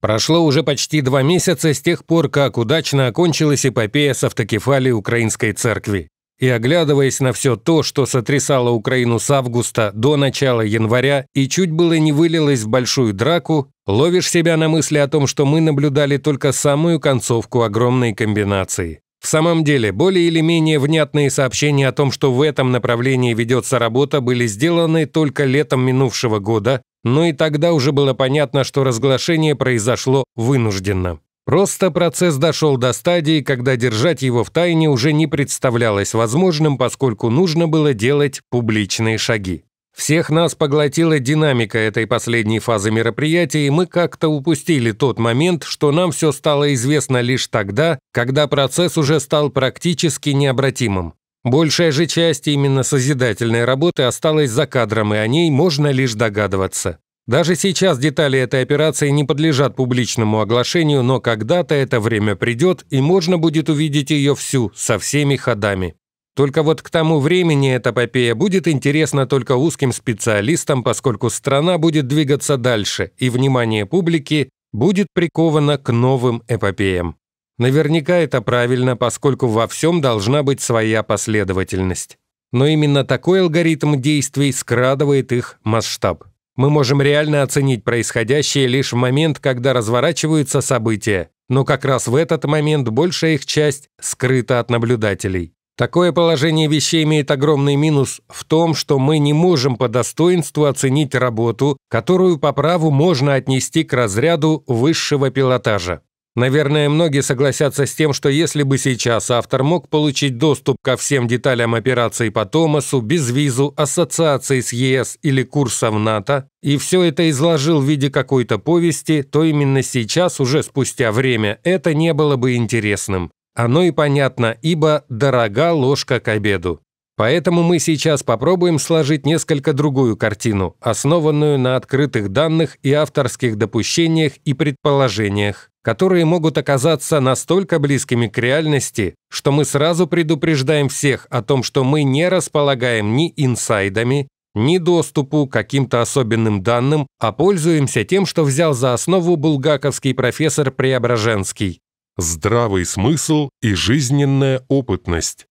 Прошло уже почти два месяца с тех пор, как удачно окончилась эпопея с автокефалией Украинской Церкви. И оглядываясь на все то, что сотрясало Украину с августа до начала января и чуть было не вылилось в большую драку, ловишь себя на мысли о том, что мы наблюдали только самую концовку огромной комбинации. В самом деле, более или менее внятные сообщения о том, что в этом направлении ведется работа, были сделаны только летом минувшего года, но и тогда уже было понятно, что разглашение произошло вынужденно. Просто процесс дошел до стадии, когда держать его в тайне уже не представлялось возможным, поскольку нужно было делать публичные шаги. Всех нас поглотила динамика этой последней фазы мероприятия, и мы как-то упустили тот момент, что нам все стало известно лишь тогда, когда процесс уже стал практически необратимым. Большая же часть именно созидательной работы осталась за кадром, и о ней можно лишь догадываться. Даже сейчас детали этой операции не подлежат публичному оглашению, но когда-то это время придет, и можно будет увидеть ее всю, со всеми ходами. Только вот к тому времени эта попея будет интересна только узким специалистам, поскольку страна будет двигаться дальше, и внимание публики будет приковано к новым эпопеям. Наверняка это правильно, поскольку во всем должна быть своя последовательность. Но именно такой алгоритм действий скрадывает их масштаб. Мы можем реально оценить происходящее лишь в момент, когда разворачиваются события, но как раз в этот момент большая их часть скрыта от наблюдателей. Такое положение вещей имеет огромный минус в том, что мы не можем по достоинству оценить работу, которую по праву можно отнести к разряду высшего пилотажа. Наверное, многие согласятся с тем, что если бы сейчас автор мог получить доступ ко всем деталям операции по Томасу, без визу, ассоциации с ЕС или курсом НАТО, и все это изложил в виде какой-то повести, то именно сейчас, уже спустя время, это не было бы интересным оно и понятно, ибо дорога ложка к обеду. Поэтому мы сейчас попробуем сложить несколько другую картину, основанную на открытых данных и авторских допущениях и предположениях, которые могут оказаться настолько близкими к реальности, что мы сразу предупреждаем всех о том, что мы не располагаем ни инсайдами, ни доступу к каким-то особенным данным, а пользуемся тем, что взял за основу булгаковский профессор Преображенский здравый смысл и жизненная опытность.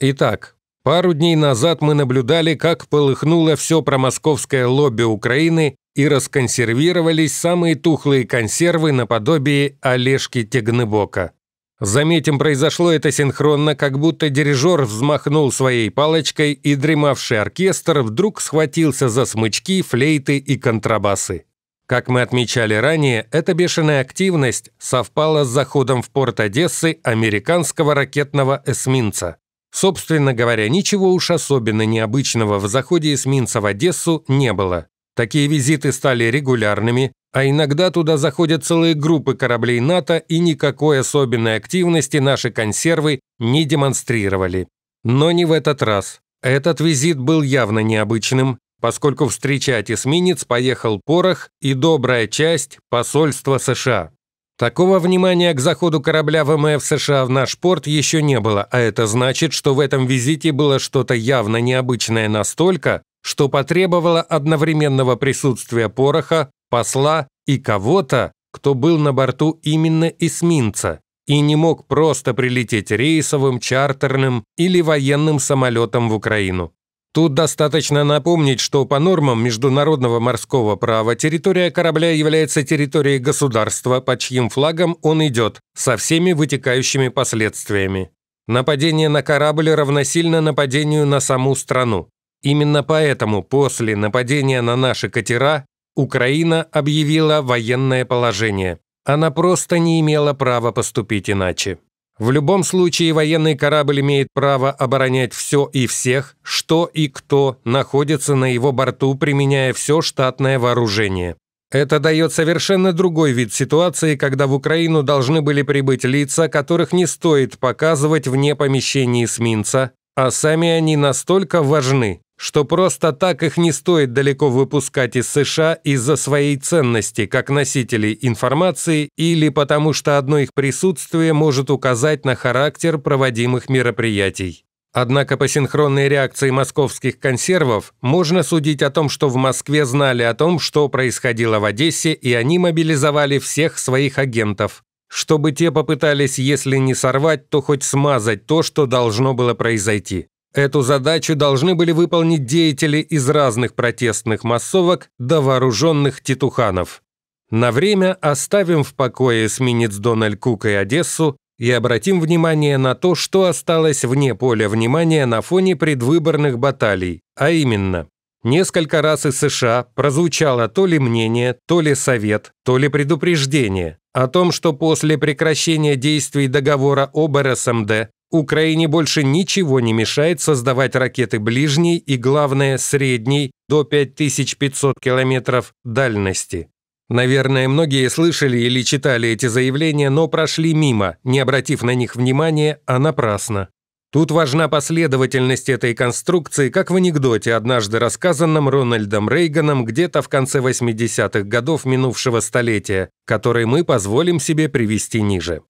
Итак, пару дней назад мы наблюдали, как полыхнуло все промосковское лобби Украины и расконсервировались самые тухлые консервы наподобие Олежки Тегныбока. Заметим, произошло это синхронно, как будто дирижер взмахнул своей палочкой, и дремавший оркестр вдруг схватился за смычки, флейты и контрабасы. Как мы отмечали ранее, эта бешеная активность совпала с заходом в порт Одессы американского ракетного эсминца. Собственно говоря, ничего уж особенно необычного в заходе эсминца в Одессу не было. Такие визиты стали регулярными, а иногда туда заходят целые группы кораблей НАТО, и никакой особенной активности наши консервы не демонстрировали. Но не в этот раз. Этот визит был явно необычным, поскольку встречать эсминец поехал порох и добрая часть посольства США. Такого внимания к заходу корабля ВМФ США в наш порт еще не было, а это значит, что в этом визите было что-то явно необычное настолько, что потребовало одновременного присутствия пороха, посла и кого-то, кто был на борту именно эсминца и не мог просто прилететь рейсовым, чартерным или военным самолетом в Украину. Тут достаточно напомнить, что по нормам международного морского права территория корабля является территорией государства, под чьим флагом он идет, со всеми вытекающими последствиями. Нападение на корабль равносильно нападению на саму страну. Именно поэтому после нападения на наши катера Украина объявила военное положение. Она просто не имела права поступить иначе. В любом случае военный корабль имеет право оборонять все и всех, что и кто находится на его борту, применяя все штатное вооружение. Это дает совершенно другой вид ситуации, когда в Украину должны были прибыть лица, которых не стоит показывать вне помещения эсминца, а сами они настолько важны, что просто так их не стоит далеко выпускать из США из-за своей ценности как носителей информации или потому что одно их присутствие может указать на характер проводимых мероприятий. Однако по синхронной реакции московских консервов можно судить о том, что в Москве знали о том, что происходило в Одессе, и они мобилизовали всех своих агентов, чтобы те попытались, если не сорвать, то хоть смазать то, что должно было произойти. Эту задачу должны были выполнить деятели из разных протестных массовок до вооруженных титуханов. На время оставим в покое эсминец Дональд Кук и Одессу и обратим внимание на то, что осталось вне поля внимания на фоне предвыборных баталий, а именно Несколько раз из США прозвучало то ли мнение, то ли совет, то ли предупреждение о том, что после прекращения действий договора об РСМД Украине больше ничего не мешает создавать ракеты ближней и, главное, средней до 5500 километров дальности. Наверное, многие слышали или читали эти заявления, но прошли мимо, не обратив на них внимания, а напрасно. Тут важна последовательность этой конструкции, как в анекдоте, однажды рассказанном Рональдом Рейганом где-то в конце 80-х годов минувшего столетия, который мы позволим себе привести ниже.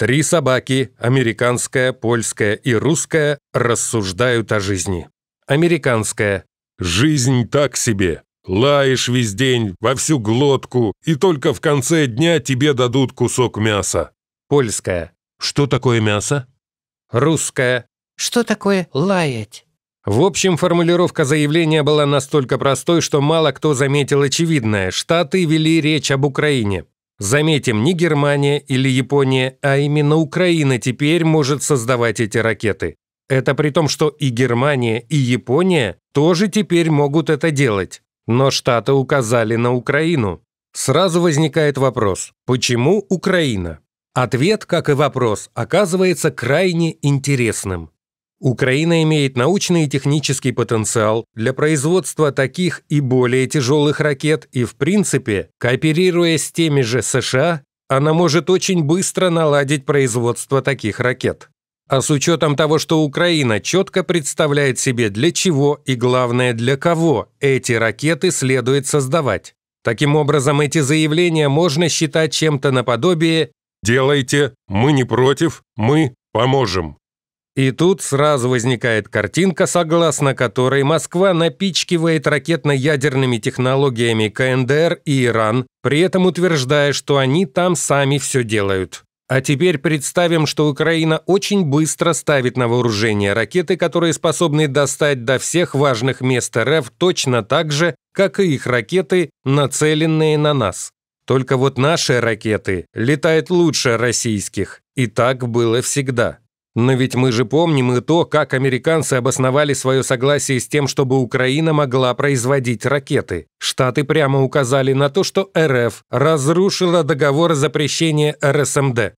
Три собаки, американская, польская и русская, рассуждают о жизни. Американская. «Жизнь так себе. Лаешь весь день, во всю глотку, и только в конце дня тебе дадут кусок мяса». Польская. «Что такое мясо?» Русская. «Что такое лаять?» В общем, формулировка заявления была настолько простой, что мало кто заметил очевидное. Штаты вели речь об Украине. Заметим, не Германия или Япония, а именно Украина теперь может создавать эти ракеты. Это при том, что и Германия, и Япония тоже теперь могут это делать. Но Штаты указали на Украину. Сразу возникает вопрос, почему Украина? Ответ, как и вопрос, оказывается крайне интересным. Украина имеет научный и технический потенциал для производства таких и более тяжелых ракет, и в принципе, кооперируя с теми же США, она может очень быстро наладить производство таких ракет. А с учетом того, что Украина четко представляет себе, для чего и главное, для кого эти ракеты следует создавать. Таким образом, эти заявления можно считать чем-то наподобие «Делайте, мы не против, мы поможем». И тут сразу возникает картинка, согласно которой Москва напичкивает ракетно-ядерными технологиями КНДР и Иран, при этом утверждая, что они там сами все делают. А теперь представим, что Украина очень быстро ставит на вооружение ракеты, которые способны достать до всех важных мест РФ точно так же, как и их ракеты, нацеленные на нас. Только вот наши ракеты летают лучше российских, и так было всегда. Но ведь мы же помним и то, как американцы обосновали свое согласие с тем, чтобы Украина могла производить ракеты. Штаты прямо указали на то, что РФ разрушила договор о запрещении РСМД.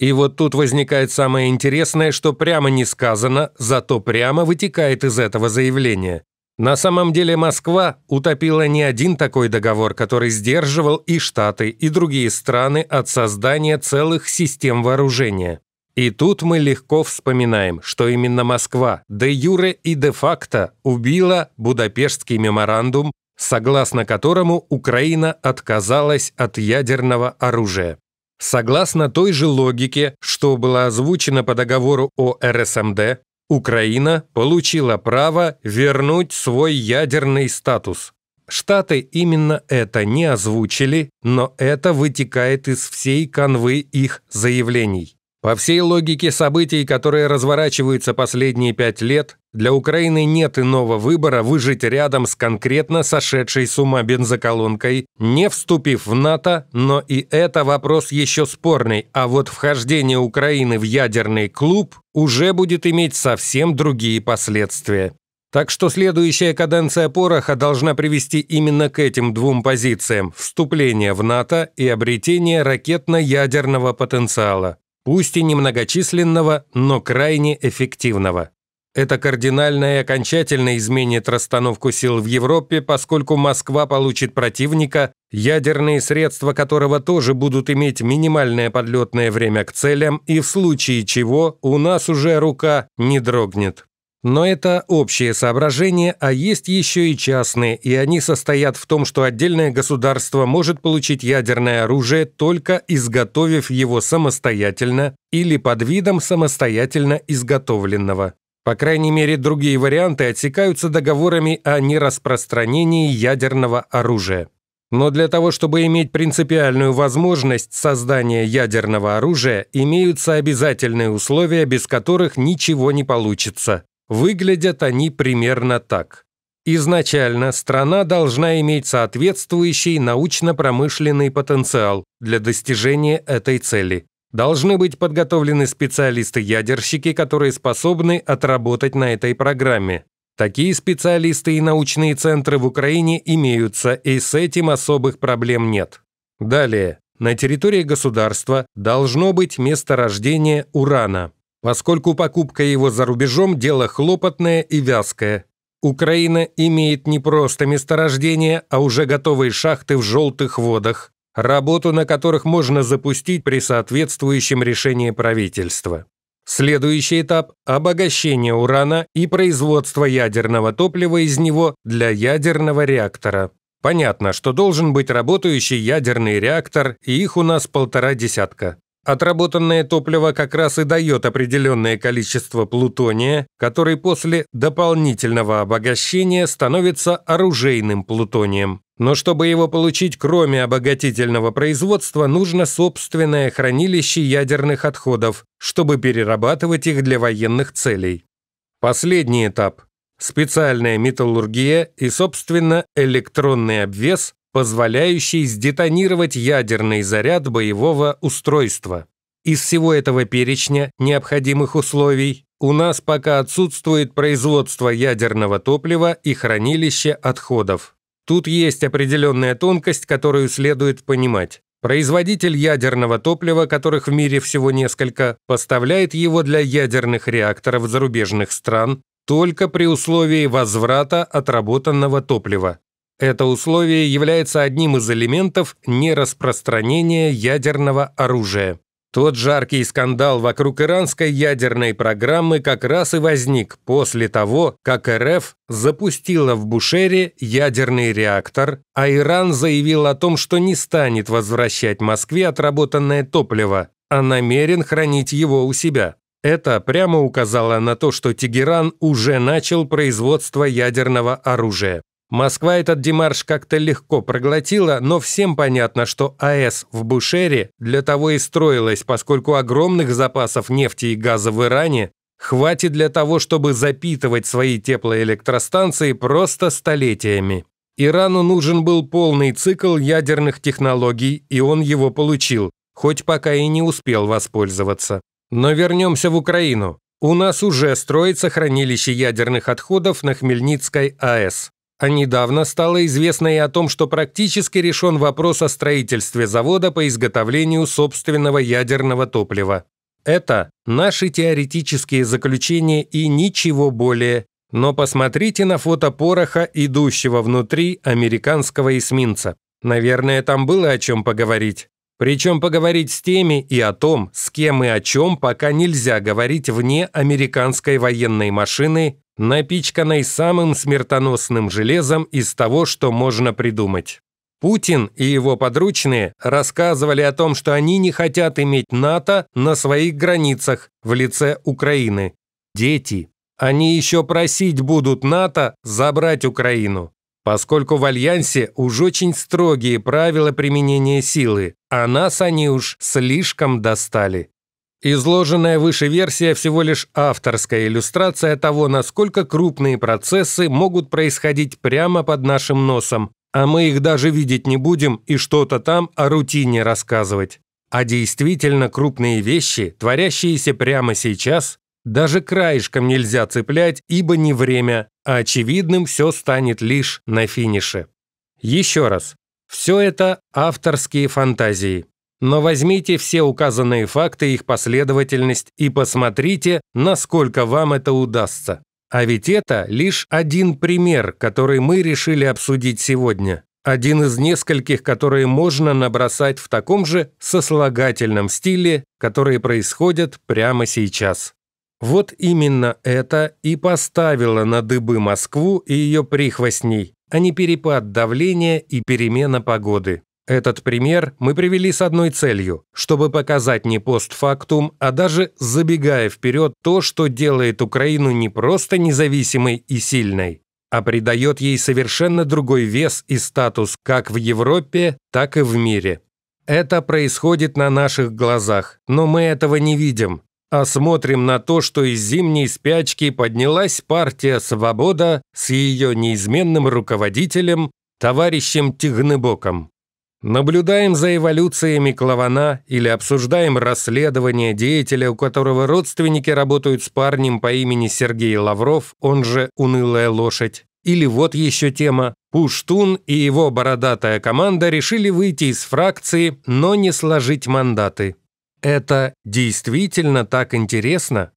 И вот тут возникает самое интересное, что прямо не сказано, зато прямо вытекает из этого заявления. На самом деле Москва утопила не один такой договор, который сдерживал и Штаты, и другие страны от создания целых систем вооружения. И тут мы легко вспоминаем, что именно Москва де юре и де факто убила Будапештский меморандум, согласно которому Украина отказалась от ядерного оружия. Согласно той же логике, что было озвучено по договору о РСМД, эм Украина получила право вернуть свой ядерный статус. Штаты именно это не озвучили, но это вытекает из всей канвы их заявлений. По всей логике событий, которые разворачиваются последние пять лет, для Украины нет иного выбора выжить рядом с конкретно сошедшей с ума бензоколонкой, не вступив в НАТО, но и это вопрос еще спорный, а вот вхождение Украины в ядерный клуб уже будет иметь совсем другие последствия. Так что следующая каденция пороха должна привести именно к этим двум позициям – вступление в НАТО и обретение ракетно-ядерного потенциала пусть и немногочисленного, но крайне эффективного. Это кардинально и окончательно изменит расстановку сил в Европе, поскольку Москва получит противника, ядерные средства которого тоже будут иметь минимальное подлетное время к целям, и в случае чего у нас уже рука не дрогнет. Но это общее соображение, а есть еще и частные, и они состоят в том, что отдельное государство может получить ядерное оружие, только изготовив его самостоятельно или под видом самостоятельно изготовленного. По крайней мере, другие варианты отсекаются договорами о нераспространении ядерного оружия. Но для того, чтобы иметь принципиальную возможность создания ядерного оружия, имеются обязательные условия, без которых ничего не получится. Выглядят они примерно так. Изначально страна должна иметь соответствующий научно-промышленный потенциал для достижения этой цели. Должны быть подготовлены специалисты-ядерщики, которые способны отработать на этой программе. Такие специалисты и научные центры в Украине имеются, и с этим особых проблем нет. Далее. На территории государства должно быть месторождение урана поскольку покупка его за рубежом – дело хлопотное и вязкое. Украина имеет не просто месторождение, а уже готовые шахты в желтых водах, работу на которых можно запустить при соответствующем решении правительства. Следующий этап – обогащение урана и производство ядерного топлива из него для ядерного реактора. Понятно, что должен быть работающий ядерный реактор, и их у нас полтора десятка. Отработанное топливо как раз и дает определенное количество плутония, который после дополнительного обогащения становится оружейным плутонием. Но чтобы его получить, кроме обогатительного производства, нужно собственное хранилище ядерных отходов, чтобы перерабатывать их для военных целей. Последний этап – специальная металлургия и, собственно, электронный обвес, позволяющий сдетонировать ядерный заряд боевого устройства. Из всего этого перечня необходимых условий у нас пока отсутствует производство ядерного топлива и хранилище отходов. Тут есть определенная тонкость, которую следует понимать. Производитель ядерного топлива, которых в мире всего несколько, поставляет его для ядерных реакторов зарубежных стран только при условии возврата отработанного топлива. Это условие является одним из элементов нераспространения ядерного оружия. Тот жаркий скандал вокруг иранской ядерной программы как раз и возник после того, как РФ запустила в Бушере ядерный реактор, а Иран заявил о том, что не станет возвращать Москве отработанное топливо, а намерен хранить его у себя. Это прямо указало на то, что Тегеран уже начал производство ядерного оружия. Москва этот демарш как-то легко проглотила, но всем понятно, что АЭС в Бушере для того и строилась, поскольку огромных запасов нефти и газа в Иране хватит для того, чтобы запитывать свои теплоэлектростанции просто столетиями. Ирану нужен был полный цикл ядерных технологий, и он его получил, хоть пока и не успел воспользоваться. Но вернемся в Украину. У нас уже строится хранилище ядерных отходов на Хмельницкой АЭС. А недавно стало известно и о том, что практически решен вопрос о строительстве завода по изготовлению собственного ядерного топлива. Это наши теоретические заключения и ничего более. Но посмотрите на фото пороха, идущего внутри американского эсминца. Наверное, там было о чем поговорить. Причем поговорить с теми и о том, с кем и о чем пока нельзя говорить вне американской военной машины напичканной самым смертоносным железом из того, что можно придумать. Путин и его подручные рассказывали о том, что они не хотят иметь НАТО на своих границах в лице Украины. Дети. Они еще просить будут НАТО забрать Украину, поскольку в Альянсе уж очень строгие правила применения силы, а нас они уж слишком достали. Изложенная выше версия всего лишь авторская иллюстрация того, насколько крупные процессы могут происходить прямо под нашим носом, а мы их даже видеть не будем и что-то там о рутине рассказывать. А действительно крупные вещи, творящиеся прямо сейчас, даже краешком нельзя цеплять, ибо не время, а очевидным все станет лишь на финише. Еще раз, все это авторские фантазии. Но возьмите все указанные факты, их последовательность и посмотрите, насколько вам это удастся. А ведь это лишь один пример, который мы решили обсудить сегодня. Один из нескольких, которые можно набросать в таком же сослагательном стиле, которые происходят прямо сейчас. Вот именно это и поставило на дыбы Москву и ее прихвостней, а не перепад давления и перемена погоды. Этот пример мы привели с одной целью, чтобы показать не постфактум, а даже забегая вперед то, что делает Украину не просто независимой и сильной, а придает ей совершенно другой вес и статус как в Европе, так и в мире. Это происходит на наших глазах, но мы этого не видим, а смотрим на то, что из зимней спячки поднялась партия «Свобода» с ее неизменным руководителем, товарищем Тигныбоком. Наблюдаем за эволюциями клавана или обсуждаем расследование деятеля, у которого родственники работают с парнем по имени Сергей Лавров, он же «Унылая лошадь». Или вот еще тема Пуштун и его бородатая команда решили выйти из фракции, но не сложить мандаты. Это действительно так интересно?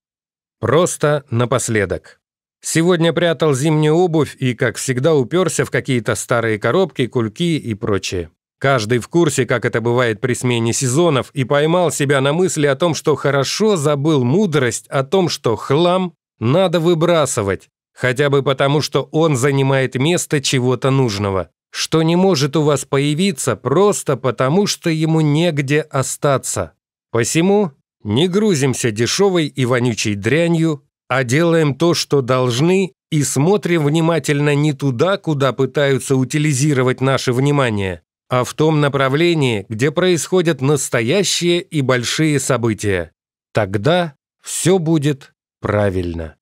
Просто напоследок. Сегодня прятал зимнюю обувь и, как всегда, уперся в какие-то старые коробки, кульки и прочее. Каждый в курсе, как это бывает при смене сезонов, и поймал себя на мысли о том, что хорошо забыл мудрость о том, что хлам надо выбрасывать, хотя бы потому, что он занимает место чего-то нужного, что не может у вас появиться просто потому, что ему негде остаться. Посему не грузимся дешевой и вонючей дрянью, а делаем то, что должны, и смотрим внимательно не туда, куда пытаются утилизировать наше внимание, а в том направлении, где происходят настоящие и большие события. Тогда все будет правильно.